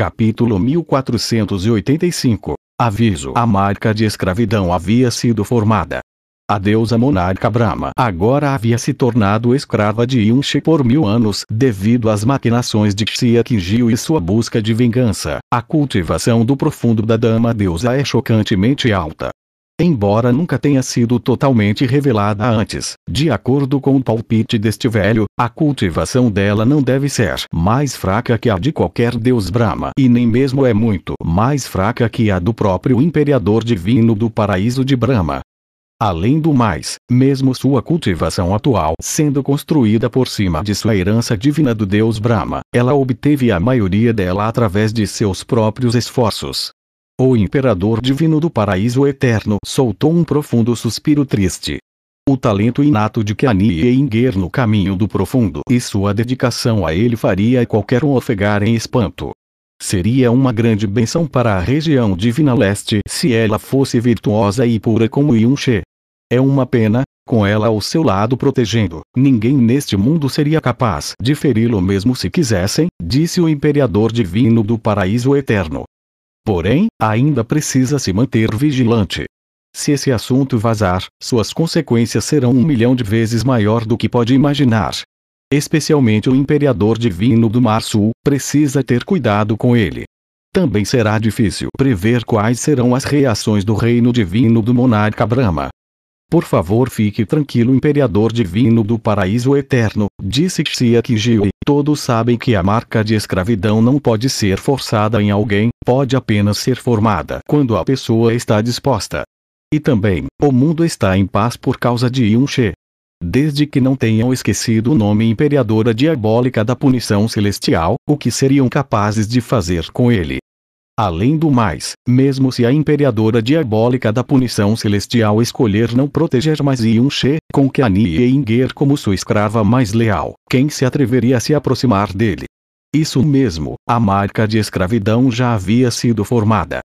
Capítulo 1485 Aviso A marca de escravidão havia sido formada. A deusa monarca Brahma agora havia se tornado escrava de Yunche por mil anos devido às maquinações de Xiaquinjio e sua busca de vingança. A cultivação do profundo da dama deusa é chocantemente alta embora nunca tenha sido totalmente revelada antes. De acordo com o palpite deste velho, a cultivação dela não deve ser mais fraca que a de qualquer deus Brahma e nem mesmo é muito mais fraca que a do próprio imperador divino do paraíso de Brahma. Além do mais, mesmo sua cultivação atual sendo construída por cima de sua herança divina do deus Brahma, ela obteve a maioria dela através de seus próprios esforços o imperador divino do paraíso eterno soltou um profundo suspiro triste. O talento inato de Kani Enger no caminho do profundo e sua dedicação a ele faria qualquer um ofegar em espanto. Seria uma grande benção para a região divina leste se ela fosse virtuosa e pura como Yunche. É uma pena, com ela ao seu lado protegendo, ninguém neste mundo seria capaz de feri-lo mesmo se quisessem, disse o imperador divino do paraíso eterno, Porém, ainda precisa se manter vigilante. Se esse assunto vazar, suas consequências serão um milhão de vezes maior do que pode imaginar. Especialmente o Imperador Divino do Mar Sul precisa ter cuidado com ele. Também será difícil prever quais serão as reações do reino divino do monarca Brahma. Por favor fique tranquilo imperador divino do paraíso eterno, disse Xia Kijiu. todos sabem que a marca de escravidão não pode ser forçada em alguém, pode apenas ser formada quando a pessoa está disposta. E também, o mundo está em paz por causa de Yunche. Desde que não tenham esquecido o nome imperadora diabólica da punição celestial, o que seriam capazes de fazer com ele, Além do mais, mesmo se a imperadora diabólica da punição celestial escolher não proteger mais yun com com e Inger como sua escrava mais leal, quem se atreveria a se aproximar dele? Isso mesmo, a marca de escravidão já havia sido formada.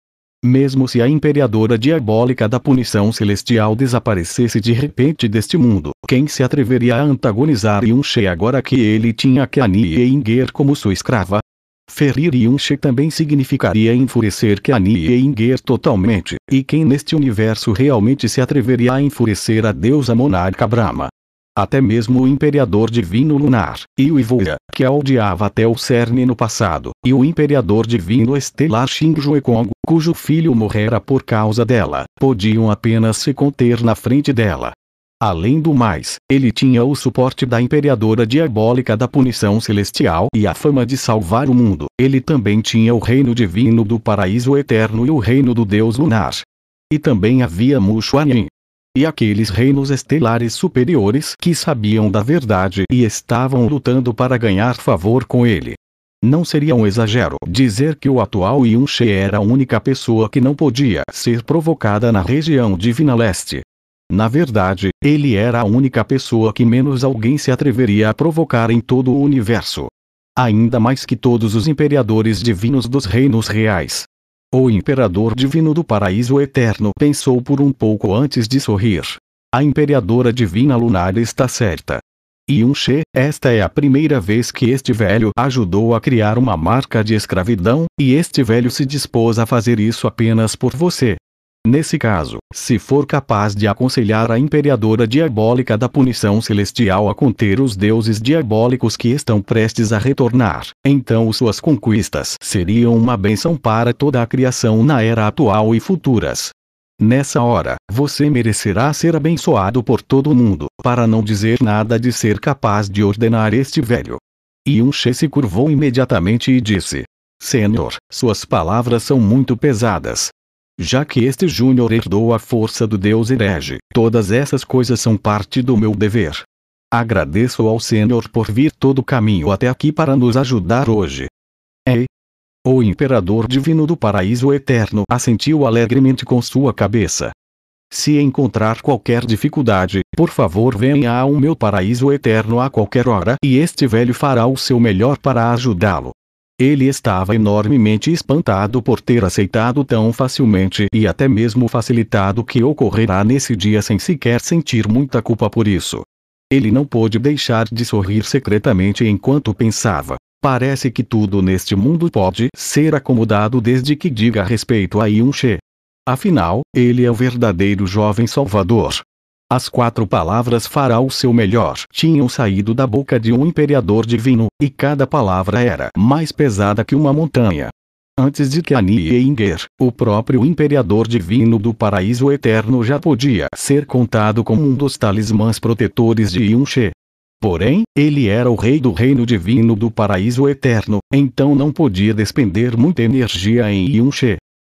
Mesmo se a imperadora diabólica da punição celestial desaparecesse de repente deste mundo, quem se atreveria a antagonizar yun agora que ele tinha e Inger como sua escrava? Ferir Yunshi também significaria enfurecer e inger totalmente, e quem neste universo realmente se atreveria a enfurecer a deusa monarca Brahma? Até mesmo o Imperador Divino Lunar, Iuivua, que a odiava até o cerne no passado, e o Imperador Divino Estelar Shinjo Kong, cujo filho morrera por causa dela, podiam apenas se conter na frente dela, Além do mais, ele tinha o suporte da imperadora diabólica da punição celestial e a fama de salvar o mundo. Ele também tinha o reino divino do paraíso eterno e o reino do deus lunar. E também havia Mushuanin, e aqueles reinos estelares superiores que sabiam da verdade e estavam lutando para ganhar favor com ele. Não seria um exagero dizer que o atual Yunche era a única pessoa que não podia ser provocada na região Divina Leste, na verdade, ele era a única pessoa que menos alguém se atreveria a provocar em todo o universo. Ainda mais que todos os imperadores divinos dos reinos reais. O imperador divino do paraíso eterno pensou por um pouco antes de sorrir. A imperadora divina lunar está certa. Yunche, esta é a primeira vez que este velho ajudou a criar uma marca de escravidão, e este velho se dispôs a fazer isso apenas por você. Nesse caso, se for capaz de aconselhar a imperadora diabólica da punição celestial a conter os deuses diabólicos que estão prestes a retornar, então suas conquistas seriam uma benção para toda a criação na era atual e futuras. Nessa hora, você merecerá ser abençoado por todo o mundo, para não dizer nada de ser capaz de ordenar este velho. E um che se curvou imediatamente e disse: Senhor, suas palavras são muito pesadas, já que este Júnior herdou a força do Deus herege. Todas essas coisas são parte do meu dever. Agradeço ao Senhor por vir todo o caminho até aqui para nos ajudar hoje. Ei! É. O imperador divino do paraíso eterno assentiu alegremente com sua cabeça. Se encontrar qualquer dificuldade, por favor venha ao meu paraíso eterno a qualquer hora e este velho fará o seu melhor para ajudá-lo. Ele estava enormemente espantado por ter aceitado tão facilmente e até mesmo facilitado o que ocorrerá nesse dia sem sequer sentir muita culpa por isso. Ele não pôde deixar de sorrir secretamente enquanto pensava. Parece que tudo neste mundo pode ser acomodado desde que diga respeito a Yunche. Afinal, ele é o verdadeiro jovem salvador, as quatro palavras fará o seu melhor tinham saído da boca de um imperador divino, e cada palavra era mais pesada que uma montanha. Antes de que Anieinger, o próprio imperador divino do paraíso eterno já podia ser contado como um dos talismãs protetores de Yunche. Porém, ele era o rei do reino divino do paraíso eterno, então não podia despender muita energia em Yunche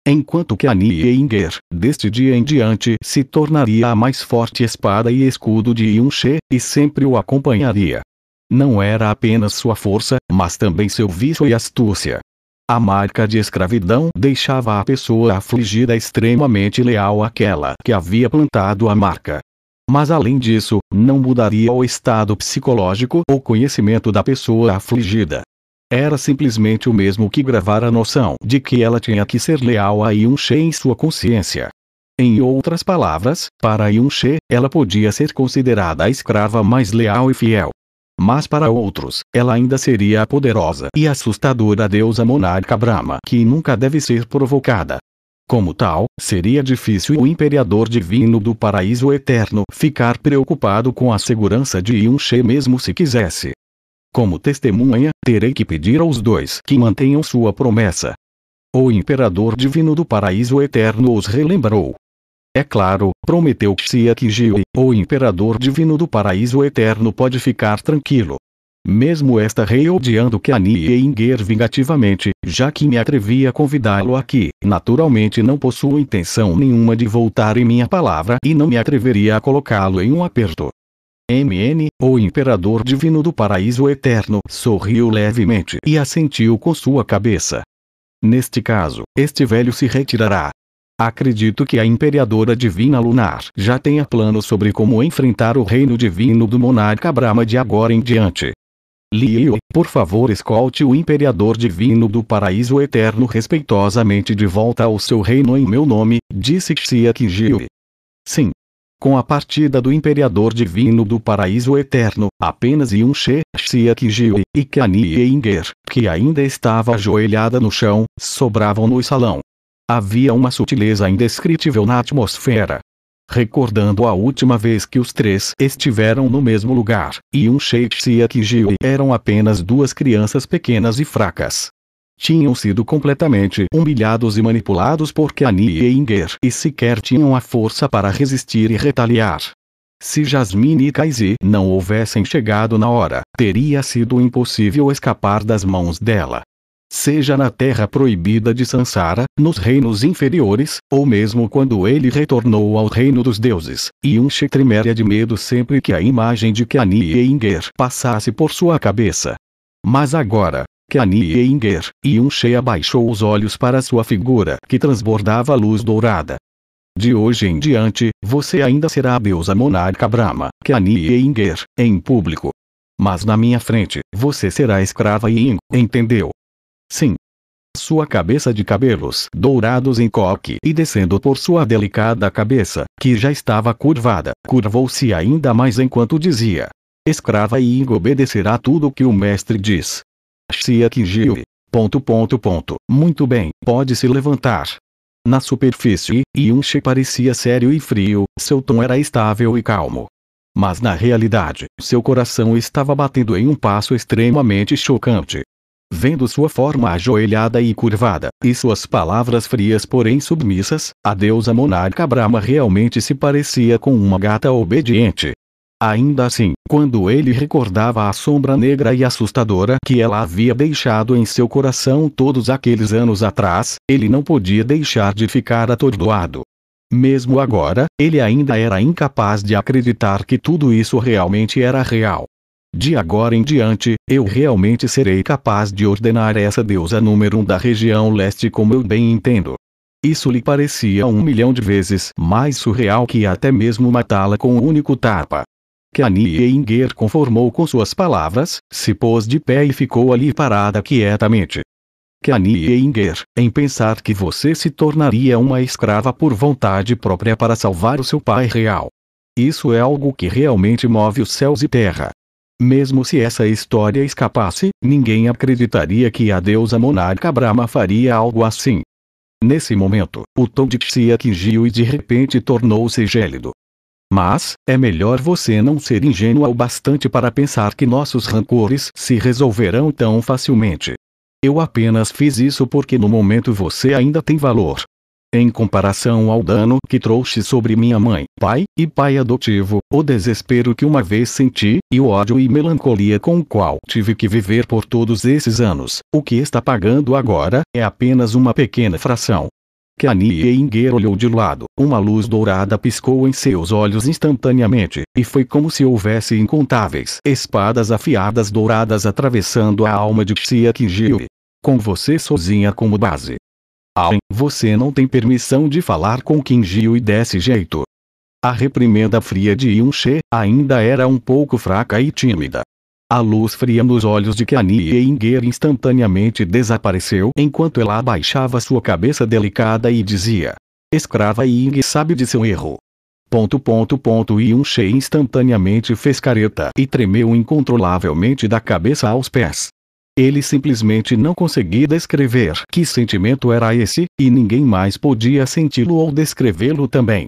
enquanto que a Nieinger, deste dia em diante se tornaria a mais forte espada e escudo de Yunche, e sempre o acompanharia. Não era apenas sua força, mas também seu vício e astúcia. A marca de escravidão deixava a pessoa afligida extremamente leal àquela que havia plantado a marca. Mas além disso, não mudaria o estado psicológico ou conhecimento da pessoa afligida. Era simplesmente o mesmo que gravar a noção de que ela tinha que ser leal a Yunche em sua consciência. Em outras palavras, para Yunche, ela podia ser considerada a escrava mais leal e fiel. Mas para outros, ela ainda seria a poderosa e assustadora deusa monarca Brahma que nunca deve ser provocada. Como tal, seria difícil o imperador divino do paraíso eterno ficar preocupado com a segurança de Yunche mesmo se quisesse. Como testemunha, terei que pedir aos dois que mantenham sua promessa. O imperador divino do paraíso eterno os relembrou. É claro, prometeu Xia Kijiu, o imperador divino do paraíso eterno pode ficar tranquilo. Mesmo esta rei odiando e Inger vingativamente, já que me atrevi a convidá-lo aqui, naturalmente não possuo intenção nenhuma de voltar em minha palavra e não me atreveria a colocá-lo em um aperto. MN, o Imperador Divino do Paraíso Eterno, sorriu levemente e assentiu com sua cabeça. Neste caso, este velho se retirará. Acredito que a Imperadora Divina Lunar já tenha plano sobre como enfrentar o reino divino do monarca Brahma de agora em diante. Liu, por favor escolte o Imperador Divino do Paraíso Eterno respeitosamente de volta ao seu reino em meu nome, disse Xia Kinjiu. Sim, com a partida do Imperador Divino do Paraíso Eterno, apenas Yunche, Xiaqijiu e Kani Enger, que ainda estava ajoelhada no chão, sobravam no salão. Havia uma sutileza indescritível na atmosfera, Recordando a última vez que os três estiveram no mesmo lugar, e um Sheikh Jiu eram apenas duas crianças pequenas e fracas, tinham sido completamente humilhados e manipulados por Kanye e Inger e sequer tinham a força para resistir e retaliar. Se Jasmine e Kaizi não houvessem chegado na hora, teria sido impossível escapar das mãos dela. Seja na terra proibida de Sansara, nos reinos inferiores, ou mesmo quando ele retornou ao reino dos deuses, e um tremeria de medo sempre que a imagem de Kani e Inger passasse por sua cabeça. Mas agora, Einger, e Yunche abaixou os olhos para sua figura que transbordava luz dourada. De hoje em diante, você ainda será a deusa monarca Brahma, Einger, em público. Mas na minha frente, você será escrava Ying, entendeu? Sim, sua cabeça de cabelos dourados em coque e descendo por sua delicada cabeça, que já estava curvada, curvou-se ainda mais enquanto dizia: Escrava Ying obedecerá tudo o que o mestre diz, Xia Kijio. Ponto ponto ponto. Muito bem, pode se levantar. Na superfície, Yunche parecia sério e frio, seu tom era estável e calmo. Mas na realidade, seu coração estava batendo em um passo extremamente chocante. Vendo sua forma ajoelhada e curvada, e suas palavras frias porém submissas, a deusa monarca Brahma realmente se parecia com uma gata obediente. Ainda assim, quando ele recordava a sombra negra e assustadora que ela havia deixado em seu coração todos aqueles anos atrás, ele não podia deixar de ficar atordoado. Mesmo agora, ele ainda era incapaz de acreditar que tudo isso realmente era real. De agora em diante, eu realmente serei capaz de ordenar essa deusa número um da região leste como eu bem entendo. Isso lhe parecia um milhão de vezes mais surreal que até mesmo matá-la com um único tapa que Annie Inger conformou com suas palavras, se pôs de pé e ficou ali parada quietamente. Que Inger, em pensar que você se tornaria uma escrava por vontade própria para salvar o seu pai real. Isso é algo que realmente move os céus e terra. Mesmo se essa história escapasse, ninguém acreditaria que a deusa monarca Brahma faria algo assim. Nesse momento, o tom de Tsia e de repente tornou-se gélido, mas, é melhor você não ser ingênua o bastante para pensar que nossos rancores se resolverão tão facilmente. Eu apenas fiz isso porque no momento você ainda tem valor. Em comparação ao dano que trouxe sobre minha mãe, pai e pai adotivo, o desespero que uma vez senti, e o ódio e melancolia com o qual tive que viver por todos esses anos, o que está pagando agora é apenas uma pequena fração e Inger olhou de lado, uma luz dourada piscou em seus olhos instantaneamente, e foi como se houvesse incontáveis espadas afiadas douradas atravessando a alma de Xia Kinjiu. Com você sozinha como base. Aon, você não tem permissão de falar com Kinjiu e desse jeito. A reprimenda fria de Yun She ainda era um pouco fraca e tímida, a luz fria nos olhos de Kanye Inger instantaneamente desapareceu enquanto ela abaixava sua cabeça delicada e dizia. Escrava Ying sabe de seu erro. Ponto ponto ponto e um instantaneamente fez careta e tremeu incontrolavelmente da cabeça aos pés. Ele simplesmente não conseguia descrever que sentimento era esse, e ninguém mais podia senti-lo ou descrevê-lo também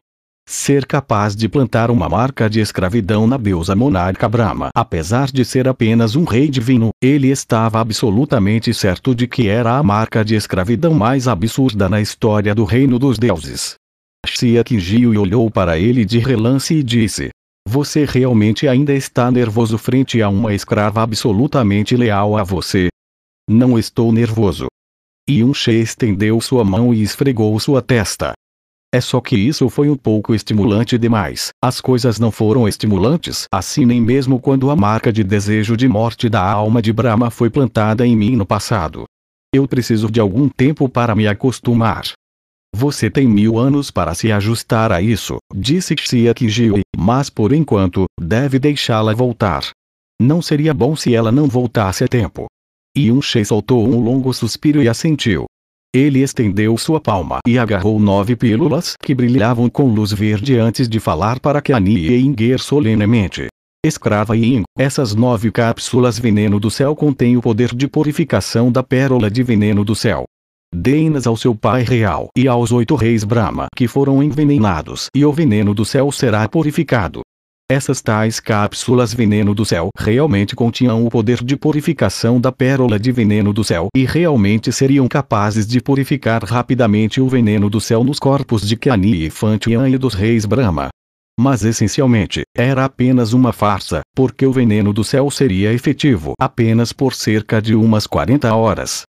ser capaz de plantar uma marca de escravidão na deusa monarca Brahma. Apesar de ser apenas um rei divino, ele estava absolutamente certo de que era a marca de escravidão mais absurda na história do reino dos deuses. Shia Kinjio olhou para ele de relance e disse: Você realmente ainda está nervoso frente a uma escrava absolutamente leal a você? Não estou nervoso. Yun She estendeu sua mão e esfregou sua testa. É só que isso foi um pouco estimulante demais. As coisas não foram estimulantes assim nem mesmo quando a marca de desejo de morte da alma de Brahma foi plantada em mim no passado. Eu preciso de algum tempo para me acostumar. Você tem mil anos para se ajustar a isso, disse Xia Kijui, mas por enquanto, deve deixá-la voltar. Não seria bom se ela não voltasse a tempo. Yun Shei soltou um longo suspiro e assentiu. Ele estendeu sua palma e agarrou nove pílulas que brilhavam com luz verde antes de falar para Kani e Inger solenemente. Escrava Inger, essas nove cápsulas veneno do céu contêm o poder de purificação da pérola de veneno do céu. Dei-nas ao seu pai real e aos oito reis Brahma que foram envenenados e o veneno do céu será purificado. Essas tais cápsulas veneno do céu realmente continham o poder de purificação da pérola de veneno do céu e realmente seriam capazes de purificar rapidamente o veneno do céu nos corpos de Kani e Fantian e dos reis Brahma. Mas essencialmente, era apenas uma farsa, porque o veneno do céu seria efetivo apenas por cerca de umas 40 horas,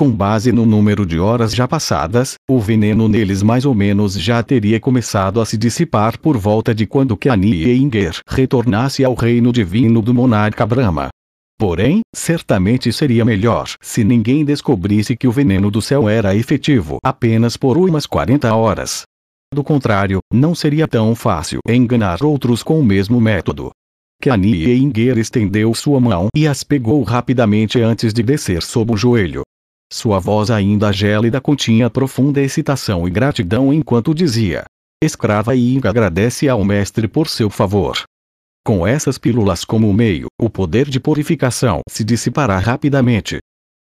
com base no número de horas já passadas, o veneno neles mais ou menos já teria começado a se dissipar por volta de quando Inger retornasse ao reino divino do monarca Brahma. Porém, certamente seria melhor se ninguém descobrisse que o veneno do céu era efetivo apenas por umas 40 horas. Do contrário, não seria tão fácil enganar outros com o mesmo método. Kani Inger estendeu sua mão e as pegou rapidamente antes de descer sob o joelho. Sua voz ainda gélida continha profunda excitação e gratidão enquanto dizia: Escrava Inga agradece ao mestre por seu favor. Com essas pílulas como meio, o poder de purificação se dissipará rapidamente.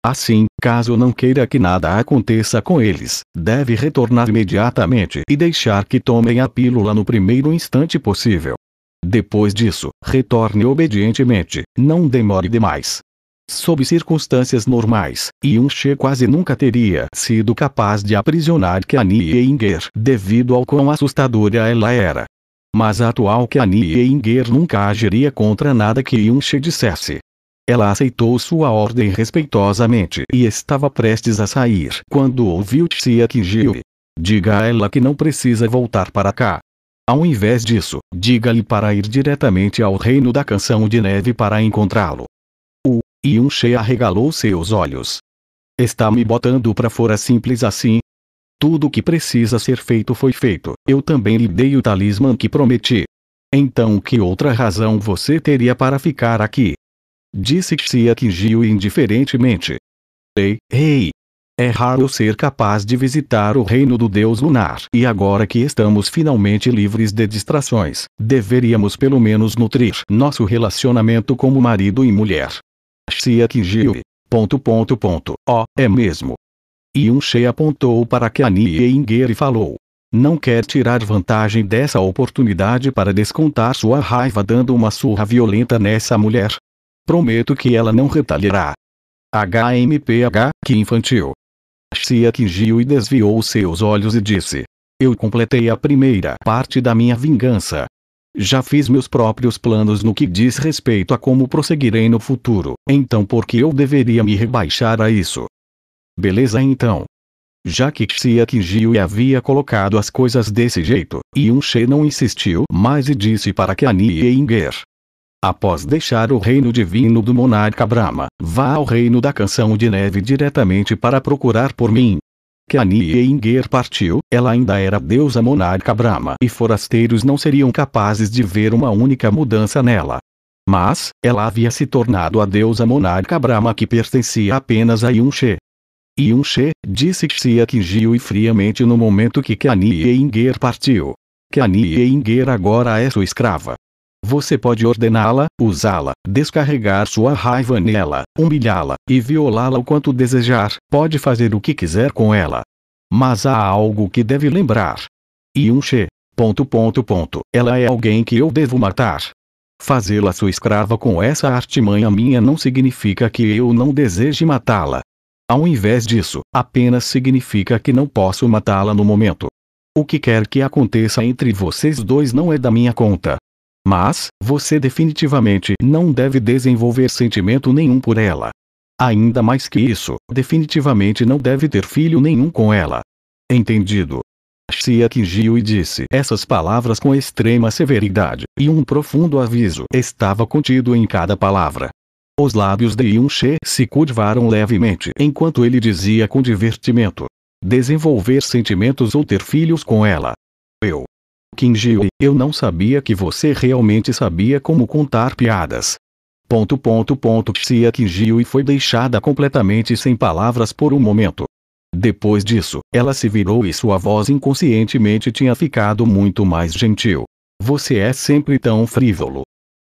Assim, caso não queira que nada aconteça com eles, deve retornar imediatamente e deixar que tomem a pílula no primeiro instante possível. Depois disso, retorne obedientemente, não demore demais sob circunstâncias normais, Yunche quase nunca teria sido capaz de aprisionar Kanye Inger devido ao quão assustadora ela era. Mas a atual Kanye Inger nunca agiria contra nada que Yunche dissesse. Ela aceitou sua ordem respeitosamente e estava prestes a sair quando ouviu Tsia Kijiri. Diga a ela que não precisa voltar para cá. Ao invés disso, diga-lhe para ir diretamente ao reino da canção de neve para encontrá-lo. E um che arregalou seus olhos. Está me botando pra fora simples assim? Tudo o que precisa ser feito foi feito. Eu também lhe dei o talismã que prometi. Então que outra razão você teria para ficar aqui? Disse Xia Kingio indiferentemente. Ei, ei! É raro ser capaz de visitar o reino do deus lunar. E agora que estamos finalmente livres de distrações, deveríamos pelo menos nutrir nosso relacionamento como marido e mulher. Xia Kijil. Ponto ponto ponto. Ó, oh, é mesmo. Yun She apontou para Kiani e Inger e falou. Não quer tirar vantagem dessa oportunidade para descontar sua raiva dando uma surra violenta nessa mulher. Prometo que ela não retaliará. HMPH, que infantil. Xia Kijil desviou seus olhos e disse. Eu completei a primeira parte da minha vingança. Já fiz meus próprios planos no que diz respeito a como prosseguirei no futuro, então por que eu deveria me rebaixar a isso? Beleza então. Já que Xiaqijiu havia colocado as coisas desse jeito, Yunche não insistiu mais e disse para que Ani e Inger, Após deixar o reino divino do monarca Brahma, vá ao reino da canção de neve diretamente para procurar por mim, que Aniengar partiu, ela ainda era deusa monarca Brahma e forasteiros não seriam capazes de ver uma única mudança nela. Mas, ela havia se tornado a deusa monarca Brahma que pertencia apenas a Yunche. Yunche, disse Kinjiu e friamente no momento que Kani Enger partiu. Kani Enger agora é sua escrava. Você pode ordená-la, usá-la, descarregar sua raiva nela, humilhá-la e violá-la o quanto desejar, pode fazer o que quiser com ela. Mas há algo que deve lembrar. Yunche. Ponto ponto ponto. Ela é alguém que eu devo matar. Fazê-la sua escrava com essa artimanha minha não significa que eu não deseje matá-la. Ao invés disso, apenas significa que não posso matá-la no momento. O que quer que aconteça entre vocês dois não é da minha conta. Mas, você definitivamente não deve desenvolver sentimento nenhum por ela. Ainda mais que isso, definitivamente não deve ter filho nenhum com ela. Entendido? Shia atingiu e disse essas palavras com extrema severidade, e um profundo aviso estava contido em cada palavra. Os lábios de Yun se curvaram levemente enquanto ele dizia com divertimento: Desenvolver sentimentos ou ter filhos com ela. Eu, Kinjiu, eu não sabia que você realmente sabia como contar piadas. Ponto ponto ponto Xia Kinjiu foi deixada completamente sem palavras por um momento. Depois disso, ela se virou e sua voz inconscientemente tinha ficado muito mais gentil. Você é sempre tão frívolo.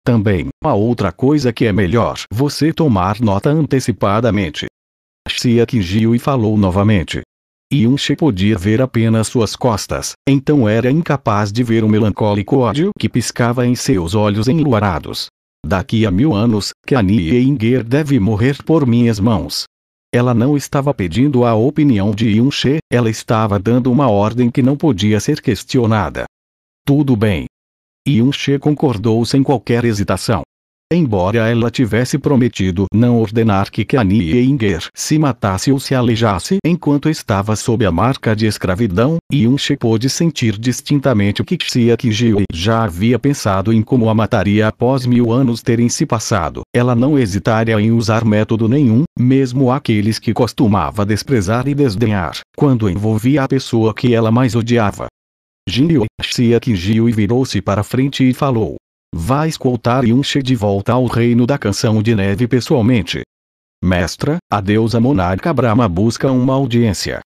Também, a outra coisa que é melhor você tomar nota antecipadamente. Xia Kinjiu falou novamente e podia ver apenas suas costas, então era incapaz de ver o melancólico ódio que piscava em seus olhos enluarados. Daqui a mil anos, Kanye Inger deve morrer por minhas mãos. Ela não estava pedindo a opinião de Yunche, ela estava dando uma ordem que não podia ser questionada. Tudo bem. Yunche concordou sem qualquer hesitação. Embora ela tivesse prometido não ordenar que Kanye Inger se matasse ou se aleijasse enquanto estava sob a marca de escravidão, Yunche pôde sentir distintamente que Xia Kijioi já havia pensado em como a mataria após mil anos terem se passado. Ela não hesitaria em usar método nenhum, mesmo aqueles que costumava desprezar e desdenhar, quando envolvia a pessoa que ela mais odiava. Jinyo Xia Kijioi virou-se para frente e falou. Vá escoltar Yunche de volta ao reino da canção de neve pessoalmente. Mestra, a deusa monarca Brahma busca uma audiência.